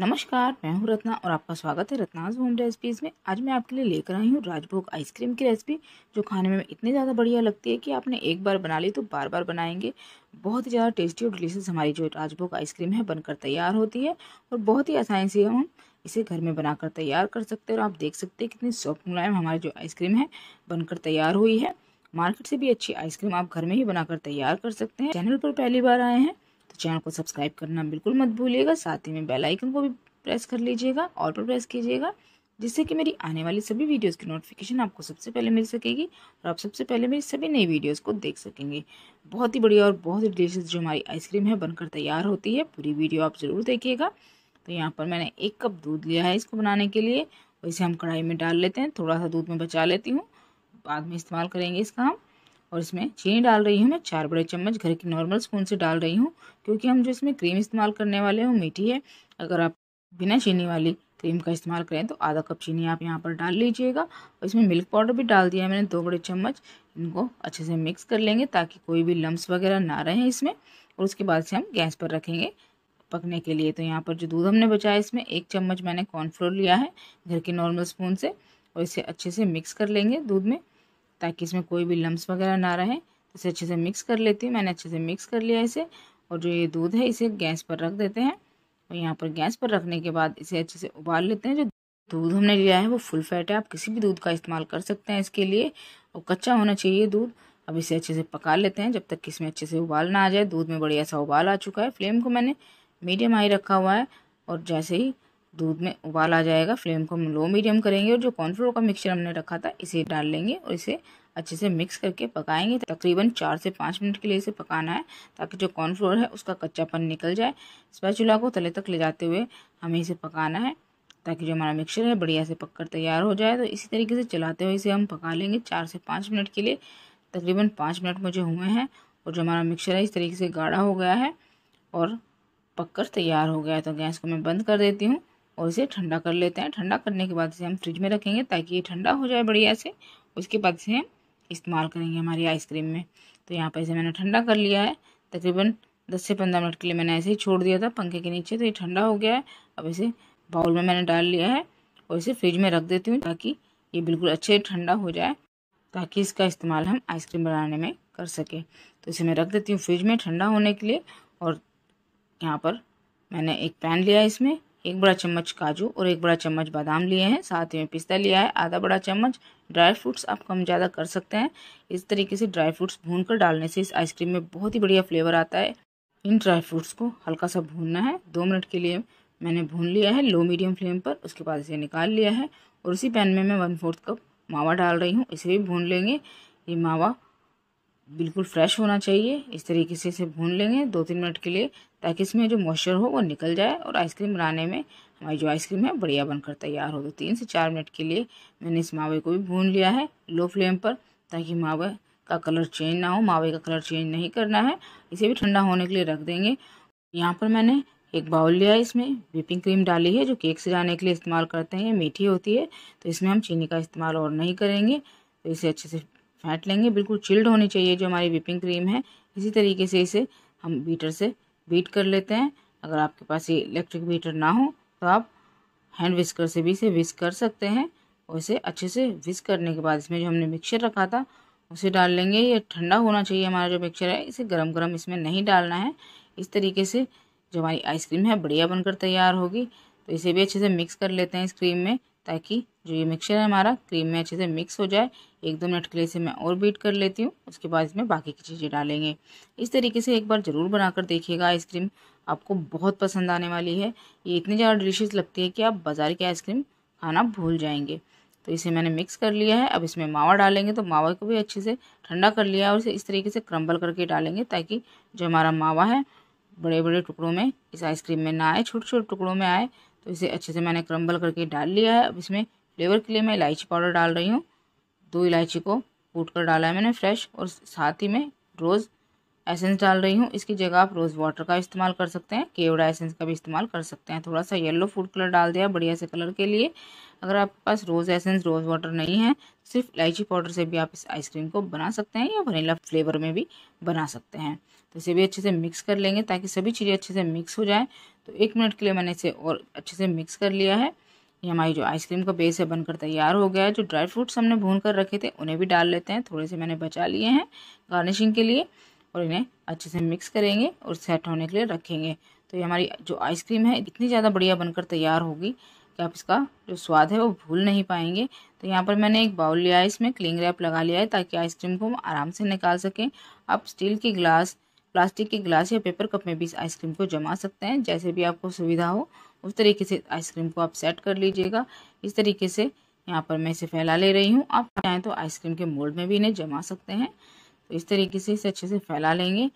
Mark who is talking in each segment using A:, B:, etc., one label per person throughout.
A: नमस्कार मैं हूँ रत्ना और आपका स्वागत है रत्नाज होम रेसिपीज़ में आज मैं आपके लिए लेकर आई हूँ राजभोग आइसक्रीम की रेसिपी जो खाने में इतनी ज़्यादा बढ़िया लगती है कि आपने एक बार बना ली तो बार बार बनाएंगे बहुत ही ज़्यादा टेस्टी और डिलीशियस हमारी जो राजभोग आइसक्रीम है बनकर तैयार होती है और बहुत ही आसानी से हम इसे घर में बनाकर तैयार कर सकते हैं और आप देख सकते हैं कितनी सॉफ्ट मुलायम हमारी जो आइसक्रीम है बनकर तैयार हुई है मार्केट से भी अच्छी आइसक्रीम आप घर में ही बनाकर तैयार कर सकते हैं चैनल पर पहली बार आए हैं तो चैनल को सब्सक्राइब करना बिल्कुल मत भूलिएगा साथ ही में बेल आइकन को भी प्रेस कर लीजिएगा और पर प्रेस कीजिएगा जिससे कि मेरी आने वाली सभी वीडियोस की नोटिफिकेशन आपको सबसे पहले मिल सकेगी और आप सबसे पहले मेरी सभी नई वीडियोस को देख सकेंगे बहुत ही बढ़िया और बहुत ही डिलीशियस जो हमारी आइसक्रीम है बनकर तैयार होती है पूरी वीडियो आप ज़रूर देखिएगा तो यहाँ पर मैंने एक कप दूध लिया है इसको बनाने के लिए और इसे हम कढ़ाई में डाल लेते हैं थोड़ा सा दूध में बचा लेती हूँ बाद में इस्तेमाल करेंगे इसका हम और इसमें चीनी डाल रही हूँ मैं चार बड़े चम्मच घर की नॉर्मल स्पून से डाल रही हूँ क्योंकि हम जो इसमें क्रीम इस्तेमाल करने वाले हैं वो मीठी है अगर आप बिना चीनी वाली क्रीम का इस्तेमाल करें तो आधा कप चीनी आप यहाँ पर डाल लीजिएगा और इसमें मिल्क पाउडर भी डाल दिया है मैंने दो बड़े चम्मच इनको अच्छे से मिक्स कर लेंगे ताकि कोई भी लम्ब वगैरह ना रहे इसमें और उसके बाद से हम गैस पर रखेंगे पकने के लिए तो यहाँ पर जो दूध हमने बचाया इसमें एक चम्मच मैंने कॉर्नफ्लोर लिया है घर के नॉर्मल स्पून से और इसे अच्छे से मिक्स कर लेंगे दूध में ताकि इसमें कोई भी लम्ब वगैरह ना रहे इसे अच्छे से मिक्स कर लेती हूँ मैंने अच्छे से मिक्स कर लिया इसे और जो ये दूध है इसे गैस पर रख देते हैं और यहाँ पर गैस पर रखने के बाद इसे अच्छे से उबाल लेते हैं जो दूध हमने लिया है वो फुल फैट है आप किसी भी दूध का इस्तेमाल कर सकते हैं इसके लिए और कच्चा होना चाहिए दूध अब इसे अच्छे से पका लेते हैं जब तक कि इसमें अच्छे से उबाल ना आ जाए दूध में बढ़िया सा उबाल आ चुका है फ्लेम को मैंने मीडियम हाई रखा हुआ है और जैसे ही दूध में उबाल आ जाएगा फ्लेम को हम लो मीडियम करेंगे और जो कॉर्नफ्लोर का मिक्सचर हमने रखा था इसे डाल लेंगे और इसे अच्छे से मिक्स करके पकाएंगे तकरीबन चार से पाँच मिनट के लिए इसे पकाना है ताकि जो कॉर्नफ्लोर है उसका कच्चापन निकल जाए स्पैचुला को तले तक ले जाते हुए हमें इसे पकाना है ताकि जो हमारा मिक्सचर है बढ़िया से पककर तैयार हो जाए तो इसी तरीके से चलाते हुए इसे हम पका लेंगे चार से पाँच मिनट के लिए तकरीबन पाँच मिनट मुझे हुए हैं और जो हमारा मिक्सचर है इस तरीके से गाढ़ा हो गया है और पककर तैयार हो गया है तो गैस को मैं बंद कर देती हूँ और इसे ठंडा कर लेते हैं ठंडा करने के बाद इसे हम फ्रिज में रखेंगे ताकि ये ठंडा हो जाए बढ़िया से उसके बाद इसे हम इस्तेमाल करेंगे हमारी आइसक्रीम में तो यहाँ पर इसे मैंने ठंडा कर लिया है तकरीबन दस से पंद्रह मिनट के लिए मैंने ऐसे ही छोड़ दिया था पंखे के नीचे तो ये ठंडा हो गया है अब इसे बाउल में मैंने डाल लिया है और इसे फ्रिज में रख देती हूँ ताकि ये बिल्कुल अच्छे ठंडा हो जाए ताकि इसका इस्तेमाल हम आइसक्रीम बनाने में कर सकें तो इसे मैं रख देती हूँ फ्रिज में ठंडा होने के लिए और यहाँ पर मैंने एक पैन लिया इसमें एक बड़ा चम्मच काजू और एक बड़ा चम्मच बादाम लिए हैं साथ में पिस्ता लिया है आधा बड़ा चम्मच ड्राई फ्रूट्स आप कम ज़्यादा कर सकते हैं इस तरीके से ड्राई फ्रूट्स भून कर डालने से इस आइसक्रीम में बहुत ही बढ़िया फ्लेवर आता है इन ड्राई फ्रूट्स को हल्का सा भूनना है दो मिनट के लिए मैंने भून लिया है लो मीडियम फ्लेम पर उसके बाद इसे निकाल लिया है और उसी पैन में मैं वन फोर्थ कप मावा डाल रही हूँ इसे भी भून लेंगे ये मावा बिल्कुल फ्रेश होना चाहिए इस तरीके से इसे भून लेंगे दो तीन मिनट के लिए ताकि इसमें जो मॉइस्चर हो वो निकल जाए और आइसक्रीम बनाने में हमारी जो आइसक्रीम है बढ़िया बनकर तैयार हो तो तीन से चार मिनट के लिए मैंने इस मावे को भी भून लिया है लो फ्लेम पर ताकि मावे का कलर चेंज ना हो मावे का कलर चेंज नहीं करना है इसे भी ठंडा होने के लिए रख देंगे यहाँ पर मैंने एक बाउल लिया है इसमें व्हिपिंग क्रीम डाली है जो केक सजाने के लिए इस्तेमाल करते हैं मीठी होती है तो इसमें हम चीनी का इस्तेमाल और नहीं करेंगे तो इसे अच्छे से फेंट लेंगे बिल्कुल चिल्ड होनी चाहिए जो हमारी व्हिपिंग क्रीम है इसी तरीके से इसे हम बीटर से बीट कर लेते हैं अगर आपके पास ये इलेक्ट्रिक बीटर ना हो तो आप हैंड विस्कर से भी इसे विस्क कर सकते हैं और इसे अच्छे से विस्क करने के बाद इसमें जो हमने मिक्सचर रखा था उसे डाल लेंगे ये ठंडा होना चाहिए हमारा जो मिक्सचर है इसे गरम गरम इसमें नहीं डालना है इस तरीके से जो हमारी आइसक्रीम है बढ़िया बनकर तैयार होगी तो इसे भी अच्छे से मिक्स कर लेते हैं इस क्रीम में ताकि जो ये मिक्सचर है हमारा क्रीम में अच्छे से मिक्स हो जाए एक दो मिनट के लिए इसे मैं और बीट कर लेती हूँ उसके बाद इसमें बाकी की चीज़ें डालेंगे इस तरीके से एक बार ज़रूर बनाकर देखिएगा आइसक्रीम आपको बहुत पसंद आने वाली है ये इतनी ज़्यादा डिलीशियस लगती है कि आप बाज़ार की आइसक्रीम खाना भूल जाएंगे तो इसे मैंने मिक्स कर लिया है अब इसमें मावा डालेंगे तो मावा को भी अच्छे से ठंडा कर लिया है और इसे इस तरीके से क्रम्बल करके डालेंगे ताकि जो हमारा मावा है बड़े बड़े टुकड़ों में इस आइसक्रीम में ना आए छोटे छोटे टुकड़ों में आए तो इसे अच्छे से मैंने क्रम्बल करके डाल लिया है अब इसमें फ्लेवर के लिए मैं इलायची पाउडर डाल रही हूँ दो इलायची को कूट कर डाला है मैंने फ्रेश और साथ ही में रोज़ एसेंस डाल रही हूँ इसकी जगह आप रोज़ वाटर का इस्तेमाल कर सकते हैं केवड़ा एसेंस का भी इस्तेमाल कर सकते हैं थोड़ा सा येलो फूड कलर डाल दिया बढ़िया से कलर के लिए अगर आपके पास रोज़ एसेंस रोज़ वाटर नहीं है सिर्फ इलायची पाउडर से भी आप इस आइसक्रीम को बना सकते हैं या वनीला फ्लेवर में भी बना सकते हैं तो इसे भी अच्छे से मिक्स कर लेंगे ताकि सभी चीज़ें अच्छे से मिक्स हो जाए तो एक मिनट के लिए मैंने इसे और अच्छे से मिक्स कर लिया है ये हमारी जो आइसक्रीम का बेस है बनकर तैयार हो गया है जो ड्राई फ्रूट्स हमने भून कर रखे थे उन्हें भी डाल लेते हैं थोड़े से मैंने बचा लिए हैं गार्निशिंग के लिए और इन्हें अच्छे से मिक्स करेंगे और सेट होने के लिए रखेंगे तो ये हमारी जो आइसक्रीम है इतनी ज़्यादा बढ़िया बनकर तैयार होगी कि आप इसका जो स्वाद है वो भूल नहीं पाएंगे तो यहाँ पर मैंने एक बाउल लिया है इसमें क्लिंग रैप लगा लिया है ताकि आइसक्रीम को हम आराम से निकाल सकें आप स्टील के ग्लास प्लास्टिक के गिलास या पेपर कप में भी इस आइसक्रीम को जमा सकते हैं जैसे भी आपको सुविधा हो उस तरीके से आइसक्रीम को आप सेट कर लीजिएगा इस तरीके से यहाँ पर मैं इसे फैला ले रही हूँ आप चाहें तो आइसक्रीम के मोल्ड में भी इन्हें जमा सकते हैं तो इस तरीके से इसे अच्छे से फैला लेंगे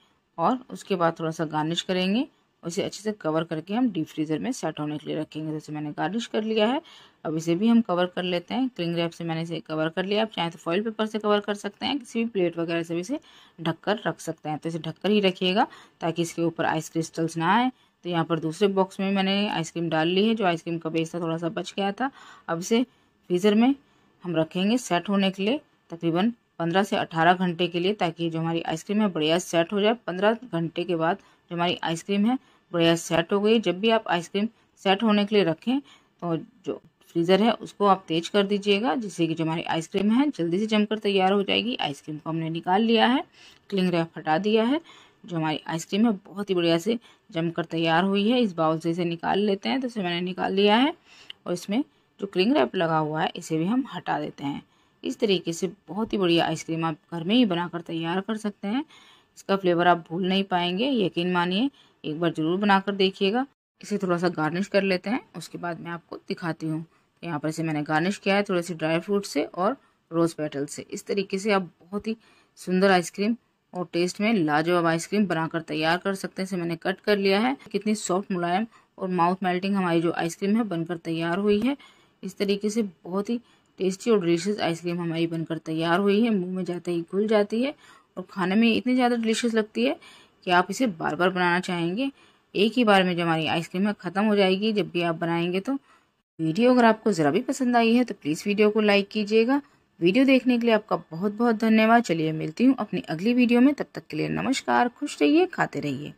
A: और उसके बाद थोड़ा सा गार्निश करेंगे उसे अच्छे से कवर करके हम डीप फ्रीज़र में सेट होने के लिए रखेंगे जैसे मैंने गार्निश कर लिया है अब इसे भी हम कवर कर लेते हैं क्लिंग रैप से मैंने इसे कवर कर लिया आप चाहे तो फॉइल पेपर से कवर कर सकते हैं किसी भी प्लेट वगैरह से भी इसे ढककर रख सकते हैं तो इसे ढककर ही रखिएगा ताकि इसके ऊपर आइस क्रिस्टल्स ना आए तो यहाँ पर दूसरे बॉक्स में मैंने आइसक्रीम डाल ली है जो आइसक्रीम का बेस था थोड़ा सा बच गया था अब इसे फ्रीज़र में हम रखेंगे सेट होने के लिए तकरीबन पंद्रह से अठारह घंटे के लिए ताकि जो हमारी आइसक्रीम है बढ़िया सेट हो जाए पंद्रह घंटे के बाद जो हमारी आइसक्रीम है बढ़िया तो सेट हो गई जब भी आप आइसक्रीम सेट होने के लिए रखें तो जो फ्रीज़र है उसको आप तेज कर दीजिएगा जिससे कि जो हमारी आइसक्रीम है जल्दी से जमकर तैयार हो जाएगी आइसक्रीम को हमने निकाल लिया है क्लिंग रैप हटा दिया है जो हमारी आइसक्रीम है बहुत ही बढ़िया से जमकर तैयार हुई है इस बाउल से इसे निकाल लेते हैं तो इसे मैंने निकाल लिया है और इसमें जो क्लिंग रैप लगा हुआ है इसे भी हम हटा देते हैं इस तरीके से बहुत ही बढ़िया आइसक्रीम आप घर में ही बनाकर तैयार कर सकते हैं इसका फ्लेवर आप भूल नहीं पाएंगे यकीन मानिए एक बार ज़रूर बना कर देखिएगा इसे थोड़ा सा गार्निश कर लेते हैं उसके बाद मैं आपको दिखाती हूँ तो यहाँ पर इसे मैंने गार्निश किया है थोड़े से ड्राई फ्रूट से और रोज़ पेटल से इस तरीके से आप बहुत ही सुंदर आइसक्रीम और टेस्ट में लाजवाब आइसक्रीम बनाकर तैयार कर सकते हैं इसे मैंने कट कर लिया है कितनी सॉफ्ट मुलायम और माउथ मेल्टिंग हमारी जो आइसक्रीम है बनकर तैयार हुई है इस तरीके से बहुत ही टेस्टी और डिलीशियस आइसक्रीम हमारी बनकर तैयार हुई है मुंह में जाते ही घुल जाती है और खाने में इतनी ज़्यादा डिलीशियस लगती है कि आप इसे बार बार बनाना चाहेंगे एक ही बार में जो हमारी आइसक्रीम है ख़त्म हो जाएगी जब भी आप बनाएंगे तो वीडियो अगर आपको ज़रा भी पसंद आई है तो प्लीज़ वीडियो को लाइक कीजिएगा वीडियो देखने के लिए आपका बहुत बहुत धन्यवाद चलिए मिलती हूँ अपनी अगली वीडियो में तब तक के लिए नमस्कार खुश रहिए खाते रहिए